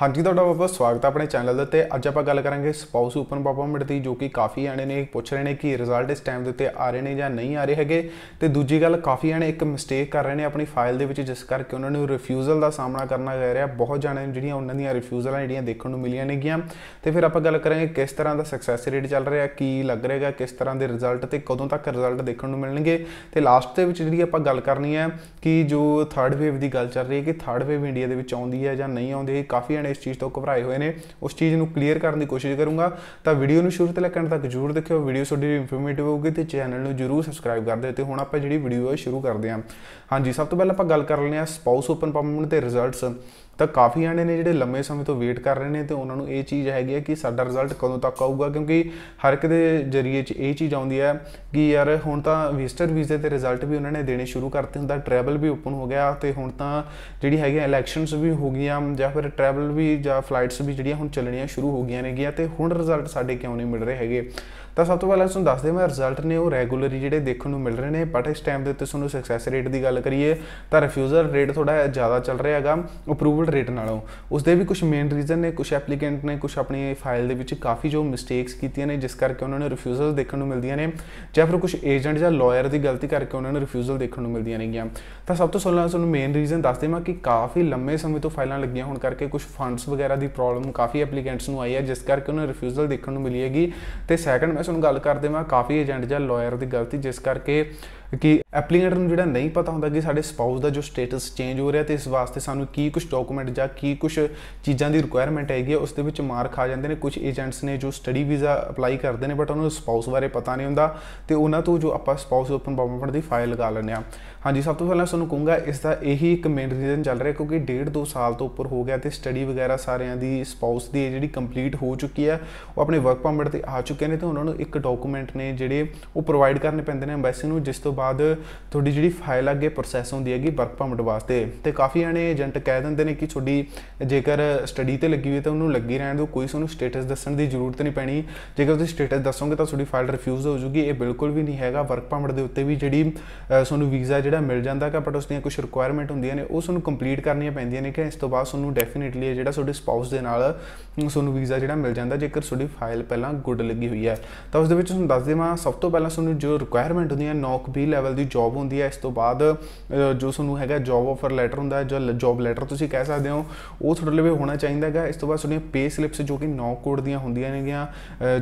ਹਾਂਜੀ ਤੁਹਾਡਾ ਬਹੁਤ ਸਵਾਗਤ ਹੈ ਆਪਣੇ ਚੈਨਲ ਦੇ ਉੱਤੇ ਅੱਜ ਆਪਾਂ ਗੱਲ ਕਰਾਂਗੇ ਸਪਾਊਸ ਓਪਨ ਪਰਮਿਟ ਦੀ ਜੋ ਕਿ ਕਾਫੀ ਆਣੇ ਨੇ ਪੁੱਛ ਰਹੇ ਨੇ ਕਿ ਰਿਜ਼ਲਟ ਇਸ ਟਾਈਮ ਦੇ ਉੱਤੇ ਆ ਰਹੇ ਨੇ ਜਾਂ ਨਹੀਂ ਆ ਰਹੇ ਹੈਗੇ ਤੇ ਦੂਜੀ ਗੱਲ ਕਾਫੀ ਆਣੇ ਇੱਕ ਮਿਸਟੇਕ ਕਰ ਰਹੇ ਨੇ ਆਪਣੀ ਫਾਈਲ ਦੇ ਵਿੱਚ ਜਿਸ ਕਰਕੇ ਉਹਨਾਂ ਨੂੰ ਰਿਫਿਊਜ਼ਲ ਦਾ ਸਾਹਮਣਾ ਕਰਨਾ ਪੈ ਰਿਹਾ ਬਹੁਤ ਜਾਣੇ ਜਿਹੜੀਆਂ ਉਹਨਾਂ ਦੀਆਂ ਰਿਫਿਊਜ਼ਲਾਂ ਜਿਹੜੀਆਂ ਦੇਖਣ ਨੂੰ ਮਿਲੀਆਂ ਨੇਗੀਆਂ ਤੇ ਫਿਰ ਆਪਾਂ ਗੱਲ ਕਰਾਂਗੇ ਕਿਸ ਤਰ੍ਹਾਂ ਦਾ ਸਕਸੈਸ ਰੇਟ ਚੱਲ ਰਿਹਾ ਕੀ ਲੱਗ ਰਿਹਾਗਾ ਕਿਸ ਤਰ੍ਹਾਂ ਦੇ ਰਿਜ਼ਲਟ ਤੇ ਕਦੋਂ ਤੱਕ ਰਿਜ਼ਲਟ ਦੇਖਣ ਨੂੰ ਮਿਲਣਗੇ ਤੇ ਲਾਸਟ ਦੇ ਵਿੱਚ ਜਿਹੜੀ ਆਪਾਂ ਗੱਲ ਕਰਨੀ ਹੈ ਕਿ ਜੋ ਥਰਡ ਵੇਵ ਦੀ ਗੱਲ ਚੱਲ ਰਹੀ ਹੈ ਕਿ ਥਰਡ ਵੇਵ ਇੰਡੀਆ ਦੇ ਵਿੱਚ ਆਉਂਦੀ ਹੈ ਜਾਂ ਨਹੀਂ ਆਉਂਦੀ ਕਾਫੀ ਨੇ ਇਸ ਚੀਜ਼ ਤੋਂ ਘਬਰਾਏ ਹੋਏ ਨੇ ਉਸ ਚੀਜ਼ ਨੂੰ ਕਲੀਅਰ ਕਰਨ ਦੀ ਕੋਸ਼ਿਸ਼ ਕਰੂੰਗਾ ਤਾਂ ਵੀਡੀਓ ਨੂੰ ਸ਼ੁਰੂ ਤੋਂ ਲੈ ਕੇ ਅੰਤ ਤੱਕ ਜ਼ਰੂਰ ਦੇਖਿਓ ਵੀਡੀਓ ਤੁਹਾਡੀ ਇਨਫੋਰਮੇਟਿਵ ਹੋਊਗੀ ਤੇ ਚੈਨਲ ਨੂੰ ਜ਼ਰੂਰ ਸਬਸਕ੍ਰਾਈਬ ਕਰ ਦਿਓ ਤੇ ਹੁਣ ਆਪਾਂ ਜਿਹੜੀ ਵੀਡੀਓ ਹੈ ਸ਼ੁਰੂ ਕਰਦੇ ਹਾਂ ਹਾਂਜੀ ਸਭ ਤੋਂ ਪਹਿਲਾਂ ਆਪਾਂ ਗੱਲ ਕਰ ਲੈਂਦੇ ਆ ਸਪਾਊਸ ਓਪਨ ਪਰਮਨੈਂਟ ਤੇ ਰਿਜ਼ਲਟਸ ਤਾਂ ਕਾਫੀ ਆਣੇ ਨੇ ਜਿਹੜੇ ਲੰਮੇ ਸਮੇਂ ਤੋਂ ਵੇਟ ਕਰ ਰਹੇ ਨੇ ਤੇ ਉਹਨਾਂ ਨੂੰ ਇਹ ਚੀਜ਼ ਹੈਗੀ ਹੈ ਕਿ ਸਾਡਾ ਰਿਜ਼ਲਟ ਕਦੋਂ ਤੱਕ ਆਊਗਾ ਕਿਉਂਕਿ ਹਰ ਇੱਕ ਦੇ ਜਰੀਏ 'ਚ ਇਹ ਚੀਜ਼ ਆਉਂਦੀ ਹੈ ਕਿ ਯਾਰ ਹੁਣ ਤਾਂ ਵਿਜ਼ਟਰ ਵੀਜ਼ੇ ਤੇ ਰਿਜ਼ਲਟ ਵੀ ਉਹਨਾਂ ਨੇ ਦੇਣੇ ਸ਼ੁਰੂ ਕਰਤੇ ਹੁੰਦਾ ਟਰੈਵਲ ਵੀ ਓਪਨ ਹੋ ਗਿਆ ਤੇ ਹੁਣ ਤਾਂ ਜਿਹੜੀ ਹੈਗੀ ਇਲੈਕਸ਼ਨਸ ਵੀ ਹੋ ਗਈਆਂ ਜਾਂ ਫਿਰ ਟਰੈਵਲ ਵੀ ਜਾਂ ਫਲਾਈਟਸ ਵੀ ਜਿਹੜੀਆਂ ਹੁਣ ਚੱਲਣੀਆਂ ਸ਼ੁਰੂ ਹੋ ਗਈਆਂ ਨੇ ਗਿਆ ਤੇ ਹੁਣ ਰਿਜ਼ਲਟ ਸਾਡੇ ਕਿਉਂ ਨਹੀਂ ਮਿਲ ਰਹੇ ਹੈਗੇ ਤਾਂ ਸਭ ਤੋਂ ਪਹਿਲਾਂ ਤੁਹਾਨੂੰ ਦੱਸ ਦੇਵਾਂ ਰਿਜ਼ਲਟ ਨੇ ਉਹ ਰੈਗੂਲਰੀ ਜਿਹੜੇ ਦੇਖਣ ਨੂੰ ਮਿਲ ਰਹੇ ਨੇ ਬਟ ਇਸ ਟਾਈਮ ਦੇ ਉੱਤੇ ਤੁਹਾਨੂੰ ਸਕਸੈਸ ਰੇਟ ਦੀ ਗੱਲ ਕਰੀਏ ਤਾਂ ਰਿਫਿਊਜ਼ਲ ਰੇਟ ਥੋੜਾ ਜ਼ਿਆਦਾ ਚੱਲ ਰਿਹਾ ਹੈਗਾ ਅਪਰੂਵਲ ਰੇਟ ਨਾਲੋਂ ਉਸ ਦੇ ਵੀ ਕੁਝ ਮੇਨ ਰੀਜ਼ਨ ਨੇ ਕੁਝ ਐਪਲੀਕੈਂਟ ਨੇ ਕੁਝ ਆਪਣੀ ਫਾਈਲ ਦੇ ਵਿੱਚ ਕਾਫੀ ਜੋ ਮਿਸਟੇਕਸ ਕੀਤੀਆਂ ਨੇ ਜਿਸ ਕਰਕੇ ਉਹਨਾਂ ਨੂੰ ਰਿਫਿਊਜ਼ਲ ਦੇਖਣ ਨੂੰ ਮਿਲਦੀਆਂ ਨੇ ਜਾਂ ਫਿਰ ਕੁਝ ਏਜੰਟ ਜਾਂ ਲਾਇਰ ਦੀ ਗਲਤੀ ਕਰਕੇ ਉਹਨਾਂ ਨੂੰ ਰਿਫਿਊਜ਼ਲ ਦੇਖਣ ਨੂੰ ਮਿਲਦੀਆਂ ਨੇਗੀਆਂ ਤਾਂ ਸਭ ਤੋਂ ਪਹਿਲਾਂ ਤੁਹਾਨੂੰ ਮੇਨ ਰੀਜ਼ਨ ਦੱਸ ਦੇਵਾਂ ਕਿ ਕਾਫੀ ਲੰਮੇ ਸਮੇਂ ਤੋਂ ਫਾਈਲਾਂ ਲੱਗੀਆਂ ਹੋਣ ਕਰਕੇ ਕੁਝ ਫੰਡਸ ਵਗੈਰਾ ਦੀ ਪ੍ਰੋਬਲਮ ਕਾਫੀ ਐਪਲੀਕੈਂਟਸ ਨੂੰ ਆਈ ਹੈ ਜਿਸ ਕਰਕੇ ਉਹਨਾਂ ਨੂੰ ਰਿਫਿਊਜ਼ਲ ਦੇਖਣ ਨੂੰ ਮਿਲੀ ਹੈਗੀ ਤੇ ਸੈਕੰਡ ਤੁਹਾਨੂੰ ਗੱਲ ਕਰਦੇ ਮੈਂ ਕਾਫੀ ਏਜੰਟ ਜਾਂ ਲਾਇਰ ਦੀ ਗਲਤੀ ਜਿਸ ਕਰਕੇ ਕਿ ਐਪਲੀਕੈਂਟ ਨੂੰ ਜਿਹੜਾ ਨਹੀਂ ਪਤਾ ਹੁੰਦਾ ਕਿ ਸਾਡੇ ਸਪਾਊਸ ਦਾ ਜੋ ਸਟੇਟਸ ਚੇਂਜ ਹੋ ਰਿਹਾ ਤੇ ਇਸ ਵਾਸਤੇ ਸਾਨੂੰ ਕੀ ਕੁਝ ਡਾਕੂਮੈਂਟ ਜਾਂ ਕੀ ਕੁਝ ਚੀਜ਼ਾਂ ਦੀ ਰਿਕੁਆਇਰਮੈਂਟ ਹੈਗੀ ਉਸ ਦੇ ਵਿੱਚ ਮਾਰ ਖਾ ਜਾਂਦੇ ਨੇ ਕੁਝ ਏਜੰਟਸ ਨੇ ਜੋ ਸਟੱਡੀ ਵੀਜ਼ਾ ਅਪਲਾਈ ਕਰਦੇ ਨੇ ਬਟ ਉਹਨਾਂ ਨੂੰ ਸਪਾਊਸ ਬਾਰੇ ਪਤਾ ਨਹੀਂ ਹੁੰਦਾ ਤੇ ਉਹਨਾਂ ਤੋਂ ਜੋ ਆਪਾਂ ਸਪਾਊਸ ਓਪਨ ਪਾਸਪੋਰਟ ਦੀ ਫਾਈਲ ਲਗਾ ਲੈਂਦੇ ਆ ਹਾਂਜੀ ਸਭ ਤੋਂ ਪਹਿਲਾਂ ਤੁਹਾਨੂੰ ਕਹੂੰਗਾ ਇਸ ਦਾ ਇਹੀ ਇੱਕ ਮੇਨ ਰੀਜ਼ਨ ਚੱਲ ਰਿਹਾ ਕਿਉਂਕਿ 1.5 2 ਸਾਲ ਤੋਂ ਉੱਪਰ ਹੋ ਗਿਆ ਤੇ ਸਟੱਡੀ ਵਗੈਰਾ ਸਾਰਿਆਂ ਦੀ ਸਪਾਊਸ ਦੀ ਜਿਹੜੀ ਕੰਪਲੀਟ ਹੋ ਚੁੱਕੀ ਹੈ ਉਹ ਆਪਣੇ ਵਰਕ ਪਰਮਿਟ ਤੇ ਆ ਚੁੱਕੇ ਨੇ ਤੇ ਉਹਨਾਂ ਨੂੰ ਇੱਕ ਡਾਕੂਮੈਂਟ ਨੇ ਜਿਹੜੇ ਉਹ ਪ੍ਰੋਵਾਈਡ ਕਰਨੇ ਪੈਂਦੇ ਨੇ ਐਮਬੈਸੀ ਨੂੰ ਜਿਸ ਤੋਂ ਬਾਅਦ ਤੁਹਾਡੀ ਜਿਹੜੀ ਫਾਈਲ ਅੱਗੇ ਪ੍ਰੋਸੈਸ ਹੁੰਦੀ ਹੈਗੀ ਵਰਕ ਪਰਮਿਟ ਵਾਸਤੇ ਤੇ ਕਾਫੀ ਜਣੇ ਏਜੰਟ ਕਹਿ ਦਿੰਦੇ ਨੇ ਕਿ ਤੁਹਾਡੀ ਜੇਕਰ ਸਟੱਡੀ ਤੇ ਲੱਗੀ ਹੋਈ ਤਾਂ ਉਹਨੂੰ ਲੱਗੀ ਰਹਿਣ ਦਿਓ ਕੋਈ ਤੁਹਾਨੂੰ ਸਟੇਟਸ ਦੱਸਣ ਦੀ ਜ਼ਰੂਰਤ ਨਹੀਂ ਪੈਣੀ ਜੇਕਰ ਤੁਸੀਂ ਸਟੇਟਸ ਦੱਸੋਗੇ ਤਾਂ ਤੁਹਾਡੀ ਫਾਈਲ ਰਿਫਿਊਜ਼ ਹੋ ਜੂਗੀ ਇਹ ਬਿਲਕੁਲ ਵੀ ਨਹੀਂ ਹੈਗਾ ਵਰਕ ਪਰਮਿਟ ਦੇ ਉੱਤੇ ਵੀ ਜਿਹੜੀ ਤੁਹਾਨੂੰ ਵੀਜ਼ਾ ਜਿਹੜਾ ਮਿਲ ਜਾਂਦਾ ਹੈਗਾ ਬਟ ਉਸ ਦੀਆਂ ਕੁਝ ਰਿਕੁਆਇਰਮੈਂਟ ਹੁੰਦੀਆਂ ਨੇ ਉਹ ਤੁਹਾਨੂੰ ਕੰਪਲੀਟ ਕਰਨੀਆਂ ਪੈਂਦੀਆਂ ਨੇ ਕਿ ਇਸ ਤੋਂ ਬਾਅਦ ਤੁਹਾਨੂੰ ਡੈਫੀਨਿਟਲੀ ਜਿਹੜਾ ਤੁਹਾਡੇ ਸਪਾਊਸ ਦੇ ਨਾਲ ਤੁਹਾਨੂੰ ਵੀਜ਼ਾ ਜਿਹੜਾ ਮਿਲ ਜਾਂਦਾ ਜੇਕਰ ਤੁਹਾਡੀ ਫਾਈਲ ਪਹਿਲਾਂ ਗੁੱਡ ਲੱਗੀ ਹੋਈ ਹੈ ਤਾਂ ਉਸ ਦੇ ਵਿੱਚ ਤੁਹਾਨੂੰ ਦੱਸ ਦੇਵਾਂ ਸਭ ਤੋਂ ਪਹਿਲਾਂ ਤੁਹਾਨੂੰ ਜੋ ਰਿਕੁਆਇਰਮੈਂਟ ਹੈ ਨੌਕ ਵੀ D ਲੈਵਲ ਦੀ ਜੌਬ ਹੁੰਦੀ ਹੈ ਇਸ ਤੋਂ ਬਾਅਦ ਜੋ ਤੁਹਾਨੂੰ ਹੈਗਾ ਜੌਬ ਆਫਰ ਲੈਟਰ ਹੁੰਦਾ ਹੈ ਜਾਂ ਜੌਬ ਲੈਟਰ ਤੁਸੀਂ ਕਹਿ ਸਕਦੇ ਹੋ ਉਹ ਤੁਹਾਡੇ ਲਈ ਹੋਣਾ ਚਾਹੀਦਾ ਹੈਗਾ ਇਸ ਤੋਂ ਬਾਅਦ ਤੁਹਾਨੂੰ ਪੇ ਸਲਿੱਪਸ ਜੋ ਕਿ 9 ਕੋਡ ਦੀਆਂ ਹੁੰਦੀਆਂ ਨੇਗੀਆਂ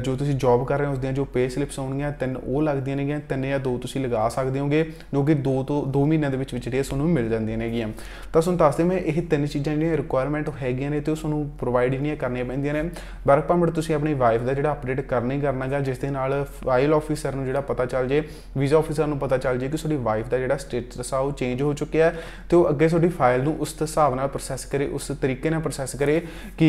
ਜੋ ਤੁਸੀਂ ਜੌਬ ਕਰ ਰਹੇ ਹੋ ਉਸ ਦੀਆਂ ਜੋ ਪੇ ਸਲਿੱਪਸ ਹੋਣਗੀਆਂ ਤਿੰਨ ਉਹ ਲੱਗਦੀਆਂ ਨੇਗੀਆਂ ਤਿੰਨ ਜਾਂ ਦੋ ਤੁਸੀਂ ਲਗਾ ਸਕਦੇ ਹੋਗੇ ਜੋ ਕਿ ਤੋਂ 2 ਮਹੀਨਿਆਂ ਦੇ ਵਿੱਚ ਵਿੱਚ ਜਿਹੜੀਆਂ ਤੁਹਾਨੂੰ ਮਿਲ ਜਾਂਦੀਆਂ ਨੇਗੀਆਂ ਤਾਂ ਤੁਹਾਨੂੰ ਦੱਸਦੇ ਮੈਂ ਇਹ ਤਿੰਨ ਚੀਜ਼ਾਂ ਜਿਹੜੀਆਂ ਰਿਕੁਆਇਰਮੈਂਟ ਹੈਗੀਆਂ ਨੇ ਤੇ ਉਹ ਤੁਹਾਨੂੰ ਪ੍ਰੋਵਾਈਡ ਨਹੀਂ ਕਰਨੀਆਂ ਪੈਂਦੀਆਂ ਨੇ ਵਰਕ ਪਰਮਿਟ ਤੁਸੀਂ ਆਪਣੀ ਵਾਈਫ ਦਾ ਜਿਹੜਾ ਅਪਡੇਟ ਕਰਨਾ ਹੀ ਕਰਨਾਗਾ ਜਿਸ ਦੇ ਨਾਲ ਫਾਈਲ ਆਫੀਸਰ ਨੂੰ ਜਿਹੜਾ ਪਤਾ ਚੱਲ ਜੇ ਵੀਜ਼ਾ ਆਫੀਸਰ ਨੂੰ ਪਤਾ ਪਤਾ ਚੱਲ ਜੇ ਕਿ ਤੁਹਾਡੀ ਵਾਈਫ ਦਾ ਜਿਹੜਾ ਸਟੇਟਸ ਆ ਉਹ ਚੇਂਜ ਹੋ ਚੁੱਕਿਆ ਤੇ ਉਹ ਅੱਗੇ ਤੁਹਾਡੀ ਫਾਈਲ ਨੂੰ ਉਸ ਹਿਸਾਬ ਨਾਲ ਪ੍ਰੋਸੈਸ ਕਰੇ ਉਸ ਤਰੀਕੇ ਨਾਲ ਪ੍ਰੋਸੈਸ ਕਰੇ ਕਿ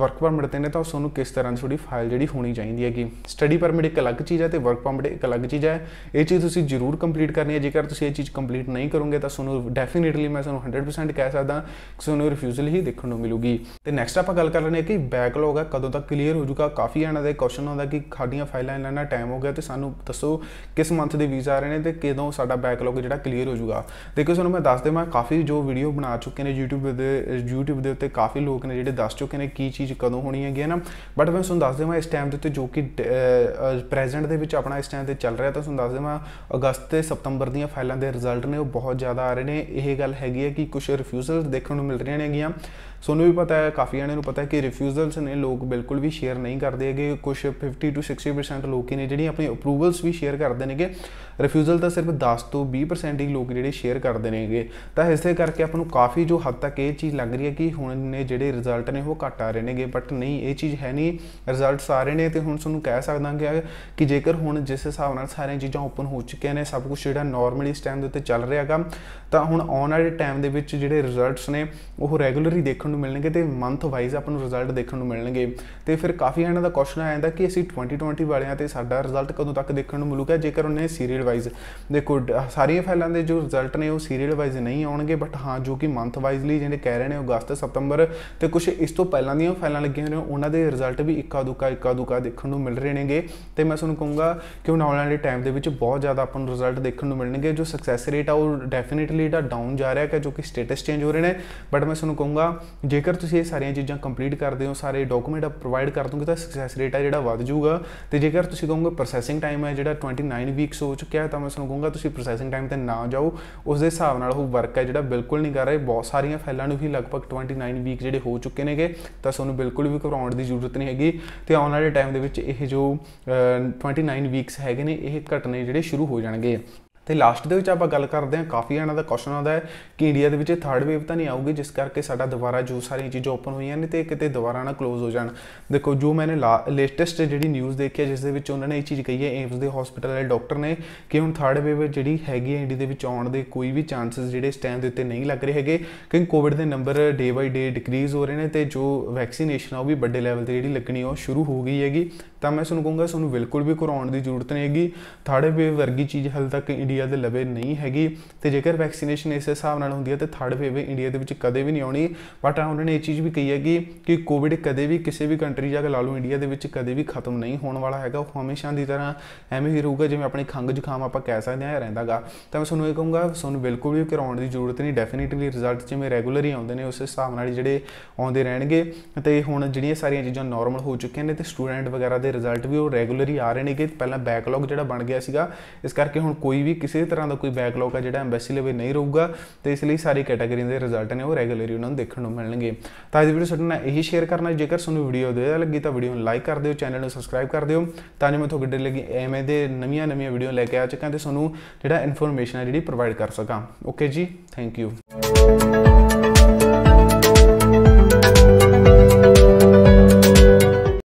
ਵਰਕ ਪਰਮਿਟ ਤੇ ਨੇ ਤਾਂ ਉਸ ਨੂੰ ਕਿਸ ਤਰ੍ਹਾਂ ਦੀ ਤੁਹਾਡੀ ਫਾਈਲ ਜਿਹੜੀ ਹੋਣੀ ਚਾਹੀਦੀ ਹੈ ਕਿ ਸਟੱਡੀ ਪਰਮਿਟ ਇੱਕ ਅਲੱਗ ਚੀਜ਼ ਹੈ ਤੇ ਵਰਕ ਪਰਮਿਟ ਇੱਕ ਅਲੱਗ ਚੀਜ਼ ਹੈ ਇਹ ਚੀਜ਼ ਤੁਸੀਂ ਜ਼ਰੂਰ ਕੰਪਲੀਟ ਕਰਨੀ ਹੈ ਜੇਕਰ ਤੁਸੀਂ ਇਹ ਚੀਜ਼ ਕੰਪਲੀਟ ਨਹੀਂ ਕਰੋਗੇ ਤਾਂ ਤੁਹਾਨੂੰ ਡੈਫੀਨਿਟਲੀ ਮੈਂ ਤੁਹਾਨੂੰ 100% ਕਹਿ ਸਕਦਾ ਕਿ ਤੁਹਾਨੂੰ ਰਿਫਿਊਜ਼ਲ ਹੀ ਦੇਖਣ ਨੂੰ ਮਿਲੂਗੀ ਤੇ ਨੈਕਸਟ ਆਪਾਂ ਗੱਲ ਕਰ ਲੈਣੇ ਕਿ ਬੈਕਲੌਗ ਹੈ ਕਦੋਂ ਤੱਕ ਕਲੀਅਰ ਹੋ ਜੂਗਾ ਕਾਫੀ ਇਹਨਾਂ ਦੇ ਕੁਐਸਚਨ ਆਉਂਦਾ ਕਿ ਖਾਡੀਆਂ ਫਾਈਲਾਂ ਇਹਨਾਂ ਨਾਲ ਟਾਈਮ ਹੋ ਗਿਆ ਤੇ ਸਾਨੂੰ ਦੱਸੋ ਕਿਸ ਮੰਥ ਦੇ ਵੀਜ਼ਾ ਆ ਰਹੇ ਨੇ ਤੇ ਕਦੋਂ ਸਾਡਾ ਬੈਕਲੌਗ ਜਿਹੜਾ ਕਲੀਅਰ ਹੋ ਜਾਊਗਾ ਦੇਖੋ ਤੁਹਾਨੂੰ ਮੈਂ ਦੱਸ ਦੇਵਾਂ ਕਾਫੀ ਜੋ ਵੀਡੀਓ ਬਣਾ ਚੁੱਕੇ ਨੇ YouTube ਦੇ YouTube ਦੇ ਉੱਤੇ ਕਾਫੀ ਲੋਕ ਨੇ ਜਿਹੜੇ ਦੱਸ ਚੁੱਕੇ ਨੇ ਕੀ ਚੀਜ਼ ਕਦੋਂ ਹੋਣੀ ਹੈਗੀ ਨਾ ਬਟ ਮੈਂ ਤੁਹਾਨੂੰ ਦੱਸ ਦੇਵਾਂ ਇਸ ਟਾਈਮ ਦੇ ਉੱਤੇ ਜੋ ਕਿ ਪ੍ਰੈਜ਼ੈਂਟ ਦੇ ਵਿੱਚ ਆਪਣਾ ਇਸ ਟਾਈਮ ਤੇ ਚੱਲ ਰਿਹਾ ਤਾਂ ਤੁਹਾਨੂੰ ਦੱਸ ਦੇਵਾਂ ਅਗਸਤ ਤੇ ਸਤੰਬਰ ਦੀਆਂ ਫਾਈਲਾਂ ਦੇ ਰਿਜ਼ਲਟ ਨੇ ਉਹ ਬਹੁਤ ਜ਼ਿਆਦਾ ਆ ਰਹੇ ਨੇ ਇਹ ਗੱਲ ਹੈਗੀ ਹੈ ਕਿ ਕੁਝ ਰਿਫਿਊਜ਼ਲ ਦੇਖਣ ਨੂੰ ਮਿਲ ਰਹੀਆਂ ਨੇਗੀਆਂ ਸੋਨੂੰ ਵੀ ਪਤਾ ਹੈ ਕਾਫੀ ਆਣੇ ਨੂੰ ਪਤਾ ਹੈ ਕਿ ਰਿਫਿਊਜ਼ਲਸ ਨੇ ਲੋਕ ਬਿਲਕੁਲ ਵੀ ਸ਼ੇਅਰ ਨਹੀਂ ਕਰਦੇ ਹੈਗੇ ਕੁਝ 50 ਤੋਂ 60% ਲੋਕ ਨੇ ਜਿਹੜੀ ਆਪਣੀ ਅਪਰੂਵਲਸ ਵੀ ਸ਼ੇਅਰ ਕਰਦੇ ਨੇਗੇ ਰਿਫਿਊਜ਼ਲ ਤਾਂ ਸਿਰਫ 10 ਤੋਂ 20% ਹੀ ਲੋਕ ਜਿਹੜੇ ਸ਼ੇਅਰ ਕਰਦੇ ਨੇਗੇ ਤਾਂ ਇਸੇ ਕਰਕੇ ਆਪਾਂ ਨੂੰ ਕਾਫੀ ਜੋ ਹੱਦ ਤੱਕ ਇਹ ਚੀਜ਼ ਲੱਗ ਰਹੀ ਹੈ ਕਿ ਹੁਣ ਨੇ ਜਿਹੜੇ ਰਿਜ਼ਲਟ ਨੇ ਉਹ ਘਟ ਆ ਰਹੇ ਨੇਗੇ ਬਟ ਨਹੀਂ ਇਹ ਚੀਜ਼ ਹੈ ਨਹੀਂ ਰਿਜ਼ਲਟਸ ਆ ਰਹੇ ਨੇ ਤੇ ਹੁਣ ਤੁਹਾਨੂੰ ਕਹਿ ਸਕਦਾ ਕਿ ਜੇਕਰ ਹੁਣ ਜਿਸ ਹਿਸਾਬ ਨਾਲ ਸਾਰੀਆਂ ਚੀਜ਼ਾਂ ਓਪਨ ਹੋ ਚੁੱਕੀਆਂ ਨੇ ਸਭ ਕੁਝ ਜਿਹੜਾ ਨਾਰਮਲੀ ਇਸ ਟਾਈਮ ਦੇ ਉੱਤੇ ਚੱਲ ਰਿਹਾ ਹੈਗਾ ਤਾਂ ਹੁਣ ਆਉਣ ਵਾਲੇ ਟਾਈਮ ਦੇ ਵਿੱਚ ਜਿਹੜੇ ਰਿਜ਼ਲਟਸ ਨੇ ਉਹ ਰੈਗੂਲਰਲੀ ਦੇਖਣ ਦੇਖਣ ਨੂੰ ਮਿਲਣਗੇ ਤੇ ਮੰਥ ਵਾਈਜ਼ ਆਪਾਂ ਨੂੰ ਰਿਜ਼ਲਟ ਦੇਖਣ ਨੂੰ ਮਿਲਣਗੇ ਤੇ ਫਿਰ ਕਾਫੀ ਇਹਨਾਂ ਦਾ ਕੁਐਸਚਨ ਆ ਜਾਂਦਾ ਕਿ ਅਸੀਂ 2020 ਵਾਲਿਆਂ ਤੇ ਸਾਡਾ ਰਿਜ਼ਲਟ ਕਦੋਂ ਤੱਕ ਦੇਖਣ ਨੂੰ ਮਿਲੂਗਾ ਜੇਕਰ ਉਹਨੇ ਸੀਰੀਅਲ ਵਾਈਜ਼ ਦੇਖੋ ਸਾਰੀਆਂ ਫਾਈਲਾਂ ਦੇ ਜੋ ਰਿਜ਼ਲਟ ਨੇ ਉਹ ਸੀਰੀਅਲ ਵਾਈਜ਼ ਨਹੀਂ ਆਉਣਗੇ ਬਟ ਹਾਂ ਜੋ ਕਿ ਮੰਥ ਵਾਈਜ਼ਲੀ ਜਿਹੜੇ ਕਹਿ ਰਹੇ ਨੇ ਅਗਸਤ ਸਤੰਬਰ ਤੇ ਕੁਝ ਇਸ ਤੋਂ ਪਹਿਲਾਂ ਦੀਆਂ ਫਾਈਲਾਂ ਲੱਗੀਆਂ ਨੇ ਉਹਨਾਂ ਦੇ ਰਿਜ਼ਲਟ ਵੀ ਇੱਕਾ ਦੁੱਕਾ ਇੱਕਾ ਦੁੱਕਾ ਦੇਖਣ ਨੂੰ ਮਿਲ ਰਹੇ ਨੇਗੇ ਤੇ ਮੈਂ ਤੁਹਾਨੂੰ ਕਹੂੰਗਾ ਕਿ ਉਹਨਾਂ ਵਾਲੇ ਟਾਈਮ ਦੇ ਵਿੱਚ ਬਹੁਤ ਜ਼ਿਆਦਾ ਆਪਾਂ ਨੂੰ ਰਿਜ਼ਲਟ ਦੇਖਣ ਨੂੰ ਮਿਲਣਗੇ ਜੋ ਸਕਸੈਸ ਰੇਟ ਆ ਉਹ ਡੈਫੀਨਿਟਲੀ ਡਾਊਨ ਜਾ ਰਿਹਾ ਹੈ ਕਿ ਜੋ ਕਿ ਸਟੇਟਸ ਚੇਂਜ ਹੋ ਰਹੇ ਨੇ ਬਟ ਮੈਂ ਤੁਹਾਨੂੰ ਕਹੂੰਗਾ ਜੇਕਰ ਤੁਸੀਂ ਇਹ ਸਾਰੀਆਂ ਚੀਜ਼ਾਂ ਕੰਪਲੀਟ ਕਰਦੇ ਹੋ ਸਾਰੇ ਡਾਕੂਮੈਂਟ ਆ ਪ੍ਰੋਵਾਈਡ ਕਰ ਦੋਗੇ ਤਾਂ ਸਕਸੈਸ ਰੇਟ ਆ ਜਿਹੜਾ ਵੱਧ ਜਾਊਗਾ ਤੇ ਜੇਕਰ ਤੁਸੀਂ ਕਹੋਗੇ ਪ੍ਰੋਸੈਸਿੰਗ ਟਾਈਮ ਹੈ ਜਿਹੜਾ 29 ਵੀਕਸ ਹੋ ਚੁੱਕਿਆ ਹੈ ਤਾਂ ਮੈਂ ਤੁਹਾਨੂੰ ਕਹੂੰਗਾ ਤੁਸੀਂ ਪ੍ਰੋਸੈਸਿੰਗ ਟਾਈਮ ਤੇ ਨਾ ਜਾਓ ਉਸ ਦੇ ਹਿਸਾਬ ਨਾਲ ਉਹ ਵਰਕ ਹੈ ਜਿਹੜਾ ਬਿਲਕੁਲ ਨਹੀਂ ਕਰ ਰਿਹਾ ਬਹੁਤ ਸਾਰੀਆਂ ਫਾਈਲਾਂ ਨੂੰ ਵੀ ਲਗਭਗ 29 ਵੀਕ ਜਿਹੜੇ ਹੋ ਚੁੱਕੇ ਨੇਗੇ ਤਾਂ ਤੁਹਾਨੂੰ ਬਿਲਕੁਲ ਵੀ ਘਬਰਾਉਣ ਦੀ ਜ਼ਰੂਰਤ ਨਹੀਂ ਹੈਗੀ ਤੇ ਆਉਣ ਵਾਲੇ ਟਾਈਮ ਦੇ ਵਿੱਚ ਇਹ ਜੋ 29 ਵੀਕਸ ਹੈਗੇ ਨੇ ਇਹ ਘਟਨੇ ਜਿਹੜੇ ਸ਼ੁਰੂ ਹੋ ਜਾਣਗੇ ਤੇ ਲਾਸਟ ਦੇ ਵਿੱਚ ਆਪਾਂ ਗੱਲ ਕਰਦੇ ਹਾਂ ਕਾਫੀ ਇਹਨਾਂ ਦਾ ਕੁਐਸਚਨ ਆਉਂਦਾ ਹੈ ਕਿ ਇੰਡੀਆ ਦੇ ਵਿੱਚ ਥਰਡ ਵੇਵ ਤਾਂ ਨਹੀਂ ਆਊਗੀ ਜਿਸ ਕਰਕੇ ਸਾਡਾ ਦੁਬਾਰਾ ਜੋ ਸਾਰੀਆਂ ਚੀਜ਼ਾਂ ਓਪਨ ਹੋਈਆਂ ਨੇ ਤੇ ਕਿਤੇ ਦੁਬਾਰਾ ਨਾ ਕਲੋਜ਼ ਹੋ ਜਾਣ ਦੇਖੋ ਜੋ ਮੈਨੇ ਲੇਟੈਸਟ ਜਿਹੜੀ ਨਿਊਜ਼ ਦੇਖੀ ਹੈ ਜਿਸ ਦੇ ਵਿੱਚ ਉਹਨਾਂ ਨੇ ਇਹ ਚੀਜ਼ ਕਹੀ ਹੈ ਏਮਸ ਦੇ ਹਸਪੀਟਲ ਦੇ ਡਾਕਟਰ ਨੇ ਕਿ ਹੁਣ ਥਰਡ ਵੇਵ ਜਿਹੜੀ ਹੈਗੀ ਹੈ ਇੰਡੀਆ ਦੇ ਵਿੱਚ ਆਉਣ ਦੇ ਕੋਈ ਵੀ ਚਾਂਸਸ ਜਿਹੜੇ ਸਟੈਂਡ ਦੇ ਉੱਤੇ ਨਹੀਂ ਲੱਗ ਰਹੇ ਹੈਗੇ ਕਿਉਂਕਿ ਕੋਵਿਡ ਦੇ ਨੰਬਰ ਡੇ ਬਾਈ ਡੇ ਡਿਕਰੀਜ਼ ਹੋ ਰਹੇ ਨੇ ਤੇ ਜੋ ਵੈਕਸੀਨੇਸ਼ਨ ਆ ਉਹ ਵੀ ਵੱਡੇ ਲੈਵਲ ਤੇ ਜਿਹੜੀ ਲੱਗਣੀ ਉਹ ਸ਼ੁਰੂ ਹੋ ਗਈ ਹੈਗੀ ਤਾਂ ਮੈਂ ਤੁਹਾਨੂੰ ਕਹੂੰਗਾ ਤੁਹਾਨੂੰ ਬਿਲਕੁਲ ਵੀ ਕਰਾਉਣ ਦੀ ਜ਼ਰੂਰਤ ਨਹੀਂ ਹੈਗੀ ਥਰਡ ਵੇਵ ਵਰਗੀ ਚੀਜ਼ ਹਲ ਤੱਕ ਇੰਡੀਆ ਦੇ ਲਵੇ ਨਹੀਂ ਹੈਗੀ ਤੇ ਜੇਕਰ ਵੈਕਸੀਨੇਸ਼ਨ ਇਸੇ ਹਿਸਾਬ ਨਾਲ ਹੁੰਦੀ ਹੈ ਤੇ ਥਰਡ ਵੇਵ ਇੰਡੀਆ ਦੇ ਵਿੱਚ ਕਦੇ ਵੀ ਨਹੀਂ ਆਉਣੀ ਬਟ ਉਹਨਾਂ ਨੇ ਇਹ ਚੀਜ਼ ਵੀ ਕਹੀ ਹੈਗੀ ਕਿ ਕੋਵਿਡ ਕਦੇ ਵੀ ਕਿਸੇ ਵੀ ਕੰਟਰੀ ਜਾ ਕੇ ਲਾ ਲੂ ਇੰਡੀਆ ਦੇ ਵਿੱਚ ਕਦੇ ਵੀ ਖਤਮ ਨਹੀਂ ਹੋਣ ਵਾਲਾ ਹੈਗਾ ਉਹ ਹਮੇਸ਼ਾ ਦੀ ਤਰ੍ਹਾਂ ਐਵੇਂ ਹੀ ਰਹੂਗਾ ਜਿਵੇਂ ਆਪਣੀ ਖੰਗ ਜ਼ੁਕਾਮ ਆਪਾਂ ਕਹਿ ਸਕਦੇ ਹਾਂ ਰਹਿੰਦਾਗਾ ਤਾਂ ਮੈਂ ਤੁਹਾਨੂੰ ਇਹ ਕਹੂੰਗਾ ਤੁਹਾਨੂੰ ਬਿਲਕੁਲ ਵੀ ਕਰਾਉਣ ਦੀ ਜ਼ਰੂਰਤ ਨਹੀਂ ਡੈਫੀਨਿਟਲੀ ਰਿਜ਼ਲਟ ਜਿਵੇਂ ਰੈਗੂਲਰ ਹੀ ਆਉਂਦੇ ਨੇ ਉਸੇ ਹਿਸਾਬ ਨਾਲ ਜਿਹੜੇ ਆਉਂਦੇ ਰਹਿਣਗੇ ਤੇ ਹੁਣ ਜਿਹੜੀਆਂ ਸਾਰੀਆਂ ਚੀਜ਼ਾਂ ਨਾਰਮਲ ਹੋ ਚੁੱਕੀਆਂ ਨੇ ਤੇ ਸਟੂਡੈਂਟ ਵਗੈਰਾ ਦੇ ਰਿਜ਼ਲਟ ਵੀ ਉਹ ਰੈਗੂਲਰ ਹੀ ਆ ਰਹੇ ਨੇਗੇ ਪਹਿਲਾਂ ਬੈਕਲੌਗ ਜਿਹੜਾ ਬਣ ਗਿਆ ਸੀਗਾ ਇਸ ਕਰਕੇ ਹੁਣ ਕੋਈ ਵੀ ਕਿਸੇ ਤਰ੍ਹਾਂ ਦਾ ਕੋਈ ਬੈਕਲੌਗ ਆ ਜਿਹੜਾ ਐਮਬੈਸੀ ਲੈਵਲ ਨਹੀਂ ਰਹੂਗਾ ਤੇ ਇਸ ਲਈ ਸਾਰੀ ਕੈਟਾਗਰੀਆਂ ਦੇ ਰਿਜ਼ਲਟ ਨੇ ਉਹ ਰੈਗੂਲਰਲੀ ਉਹਨਾਂ ਨੂੰ ਦੇਖਣ ਨੂੰ ਮਿਲਣਗੇ ਤਾਂ ਅੱਜ ਵੀਡੀਓ ਸਾਡੇ ਇਹੀ ਸ਼ੇਅਰ ਕਰਨਾ ਜੇਕਰ ਤੁਹਾਨੂੰ ਵੀਡੀਓ ਦੇ ਲੱਗੀ ਤਾਂ ਵੀਡੀਓ ਨੂੰ ਲਾਈਕ ਕਰ ਦਿਓ ਚੈਨਲ ਨੂੰ ਸਬਸਕ੍ਰਾਈਬ ਕਰ ਦਿਓ ਤਾਂ ਜੇ ਮੈਂ ਤੁਹਾਡੇ ਲਈ ਐਵੇਂ ਦੇ ਨਵੀਆਂ ਨਵੀਆਂ ਵੀਡੀਓ ਲੈ ਕੇ ਆ ਚੁੱਕਾ ਤੇ ਤੁਹਾਨੂੰ ਜਿਹੜਾ ਇਨਫੋਰਮੇਸ਼ਨ ਹੈ ਜਿਹੜੀ ਪ੍ਰੋਵਾਈਡ ਕਰ ਸਕਾਂ ਓਕੇ ਜੀ ਥੈਂਕ ਯੂ